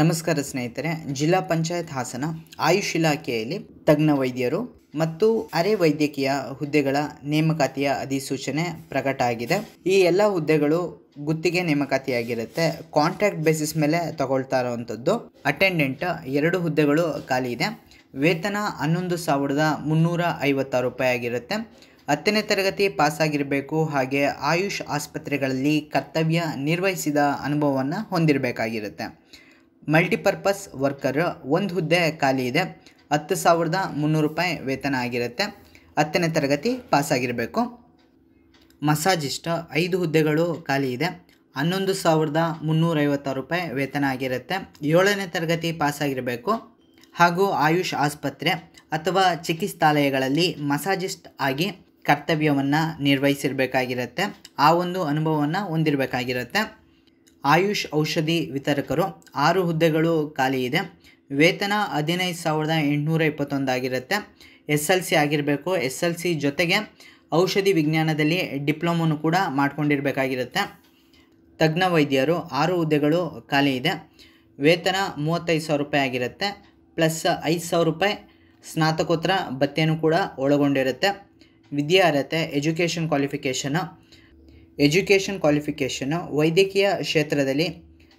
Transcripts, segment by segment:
ನಮಸ್ಕಾರ ಸ್ನೇಹಿತರೆ ಜಿಲ್ಲಾ ಪಂಚಾಯತ್ ಹಾಸನ ಆಯುಷ್ ಇಲಾಖೆಯಲ್ಲಿ ತಜ್ಞ ವೈದ್ಯರು ಮತ್ತು ಅರೆ ವೈದ್ಯಕೀಯ ಹುದ್ದೆಗಳ ನೇಮಕಾತಿಯ ಅಧಿಸೂಚನೆ ಪ್ರಕಟ ಆಗಿದೆ ಈ ಎಲ್ಲ ಹುದ್ದೆಗಳು ಗುತ್ತಿಗೆ ನೇಮಕಾತಿಯಾಗಿರುತ್ತೆ ಕಾಂಟ್ರಾಕ್ಟ್ ಬೇಸಿಸ್ ಮೇಲೆ ತಗೊಳ್ತಾ ಇರುವಂಥದ್ದು ಅಟೆಂಡೆಂಟ್ ಎರಡು ಹುದ್ದೆಗಳು ಖಾಲಿ ಇದೆ ವೇತನ ಹನ್ನೊಂದು ಸಾವಿರದ ಮುನ್ನೂರ ಐವತ್ತಾರು ರೂಪಾಯಿ ಆಗಿರುತ್ತೆ ಹತ್ತನೇ ತರಗತಿ ಪಾಸಾಗಿರಬೇಕು ಹಾಗೆ ಆಯುಷ್ ಆಸ್ಪತ್ರೆಗಳಲ್ಲಿ ಕರ್ತವ್ಯ ನಿರ್ವಹಿಸಿದ ಅನುಭವವನ್ನು ಹೊಂದಿರಬೇಕಾಗಿರುತ್ತೆ ಮಲ್ಟಿಪರ್ಪಸ್ ವರ್ಕರ್ ಒಂದು ಹುದ್ದೆ ಖಾಲಿ ಇದೆ ಹತ್ತು ಸಾವಿರದ ಮುನ್ನೂರು ರೂಪಾಯಿ ವೇತನ ಆಗಿರುತ್ತೆ ಹತ್ತನೇ ತರಗತಿ ಪಾಸಾಗಿರಬೇಕು ಮಸಾಜಿಸ್ಟ್ ಐದು ಹುದ್ದೆಗಳು ಖಾಲಿ ಇದೆ ಹನ್ನೊಂದು ಸಾವಿರದ ಮುನ್ನೂರೈವತ್ತಾರು ರೂಪಾಯಿ ವೇತನ ಆಗಿರುತ್ತೆ ಏಳನೇ ತರಗತಿ ಪಾಸಾಗಿರಬೇಕು ಹಾಗೂ ಆಯುಷ್ ಆಸ್ಪತ್ರೆ ಅಥವಾ ಚಿಕಿತ್ಸಾಲಯಗಳಲ್ಲಿ ಮಸಾಜಿಸ್ಟ್ ಆಗಿ ಕರ್ತವ್ಯವನ್ನು ನಿರ್ವಹಿಸಿರಬೇಕಾಗಿರುತ್ತೆ ಆ ಒಂದು ಅನುಭವವನ್ನು ಹೊಂದಿರಬೇಕಾಗಿರುತ್ತೆ ಆಯುಷ್ ಔಷಧಿ ವಿತರಕರು ಆರು ಹುದ್ದೆಗಳು ಖಾಲಿ ಇದೆ ವೇತನ ಹದಿನೈದು ಸಾವಿರದ ಎಂಟುನೂರ ಆಗಿರುತ್ತೆ ಎಸ್ ಎಲ್ ಸಿ ಆಗಿರಬೇಕು ಎಸ್ ಎಲ್ ಸಿ ಜೊತೆಗೆ ಔಷಧಿ ವಿಜ್ಞಾನದಲ್ಲಿ ಡಿಪ್ಲೊಮೊನು ಕೂಡ ಮಾಡ್ಕೊಂಡಿರಬೇಕಾಗಿರುತ್ತೆ ತಜ್ಞ ವೈದ್ಯರು ಆರು ಹುದ್ದೆಗಳು ಖಾಲಿ ಇದೆ ವೇತನ ಮೂವತ್ತೈದು ಸಾವಿರ ರೂಪಾಯಿ ಆಗಿರುತ್ತೆ ಪ್ಲಸ್ ಐದು ಸಾವಿರ ರೂಪಾಯಿ ಸ್ನಾತಕೋತ್ತರ ಭತ್ತೆಯನ್ನು ಕೂಡ ಒಳಗೊಂಡಿರುತ್ತೆ ವಿದ್ಯಾರ್ಹತೆ ಎಜುಕೇಷನ್ ಕ್ವಾಲಿಫಿಕೇಷನ್ನು ಎಜುಕೇಷನ್ ಕ್ವಾಲಿಫಿಕೇಷನ್ನು ವೈದ್ಯಕೀಯ ಕ್ಷೇತ್ರದಲ್ಲಿ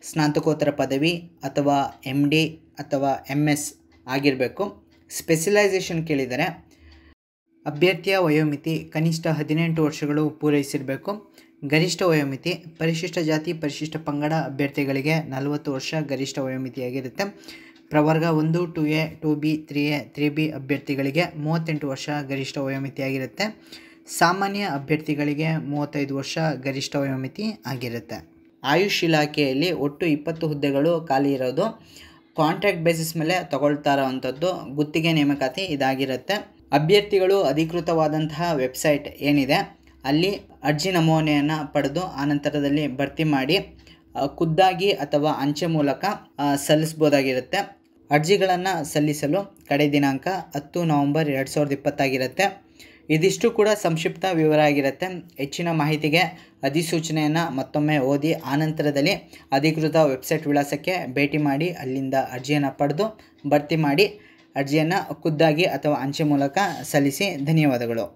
ಸ್ನಾತಕೋತ್ತರ ಪದವಿ ಅಥವಾ ಎಮ್ ಡಿ ಅಥವಾ ಎಮ್ ಎಸ್ ಆಗಿರಬೇಕು ಸ್ಪೆಷಲೈಸೇಷನ್ ಕೇಳಿದರೆ ಅಭ್ಯರ್ಥಿಯ ವಯೋಮಿತಿ ಕನಿಷ್ಠ ಹದಿನೆಂಟು ವರ್ಷಗಳು ಪೂರೈಸಿರಬೇಕು ಗರಿಷ್ಠ ವಯೋಮಿತಿ ಪರಿಶಿಷ್ಟ ಜಾತಿ ಪರಿಶಿಷ್ಟ ಪಂಗಡ ಅಭ್ಯರ್ಥಿಗಳಿಗೆ ನಲವತ್ತು ವರ್ಷ ಗರಿಷ್ಠ ವಯೋಮಿತಿಯಾಗಿರುತ್ತೆ ಪ್ರವರ್ಗ ಒಂದು two A two B three A three B ಅಭ್ಯರ್ಥಿಗಳಿಗೆ ಮೂವತ್ತೆಂಟು ವರ್ಷ ಗರಿಷ್ಠ ವಯೋಮಿತಿಯಾಗಿರುತ್ತೆ ಸಾಮಾನ್ಯ ಅಭ್ಯರ್ಥಿಗಳಿಗೆ ಮೂವತ್ತೈದು ವರ್ಷ ಗರಿಷ್ಠ ವಯೋಮಿತಿ ಆಗಿರುತ್ತೆ ಆಯುಷ್ ಇಲಾಖೆಯಲ್ಲಿ ಒಟ್ಟು ಇಪ್ಪತ್ತು ಹುದ್ದೆಗಳು ಖಾಲಿ ಇರೋದು ಕಾಂಟ್ರಾಕ್ಟ್ ಬೇಸಿಸ್ ಮೇಲೆ ತಗೊಳ್ತಾರೋ ಗುತ್ತಿಗೆ ನೇಮಕಾತಿ ಇದಾಗಿರುತ್ತೆ ಅಭ್ಯರ್ಥಿಗಳು ಅಧಿಕೃತವಾದಂತಹ ವೆಬ್ಸೈಟ್ ಏನಿದೆ ಅಲ್ಲಿ ಅರ್ಜಿ ನಮೂನೆಯನ್ನು ಪಡೆದು ಆನಂತರದಲ್ಲಿ ಭರ್ತಿ ಮಾಡಿ ಖುದ್ದಾಗಿ ಅಥವಾ ಅಂಚೆ ಮೂಲಕ ಸಲ್ಲಿಸ್ಬೋದಾಗಿರುತ್ತೆ ಅರ್ಜಿಗಳನ್ನು ಸಲ್ಲಿಸಲು ಕಡೆ ದಿನಾಂಕ ಹತ್ತು ನವಂಬರ್ ಎರಡು ಸಾವಿರದ ಇಪ್ಪತ್ತಾಗಿರುತ್ತೆ ಇದಿಷ್ಟು ಕೂಡ ಸಂಕ್ಷಿಪ್ತ ವಿವರ ಆಗಿರುತ್ತೆ ಹೆಚ್ಚಿನ ಮಾಹಿತಿಗೆ ಅಧಿಸೂಚನೆಯನ್ನು ಮತ್ತೊಮ್ಮೆ ಓದಿ ಆನಂತರದಲ್ಲಿ ಅಧಿಕೃತ ವೆಬ್ಸೈಟ್ ವಿಳಾಸಕ್ಕೆ ಭೇಟಿ ಮಾಡಿ ಅಲ್ಲಿಂದ ಅರ್ಜಿಯನ್ನು ಪಡೆದು ಭರ್ತಿ ಮಾಡಿ ಅರ್ಜಿಯನ್ನು ಖುದ್ದಾಗಿ ಅಥವಾ ಅಂಚೆ ಮೂಲಕ ಸಲ್ಲಿಸಿ ಧನ್ಯವಾದಗಳು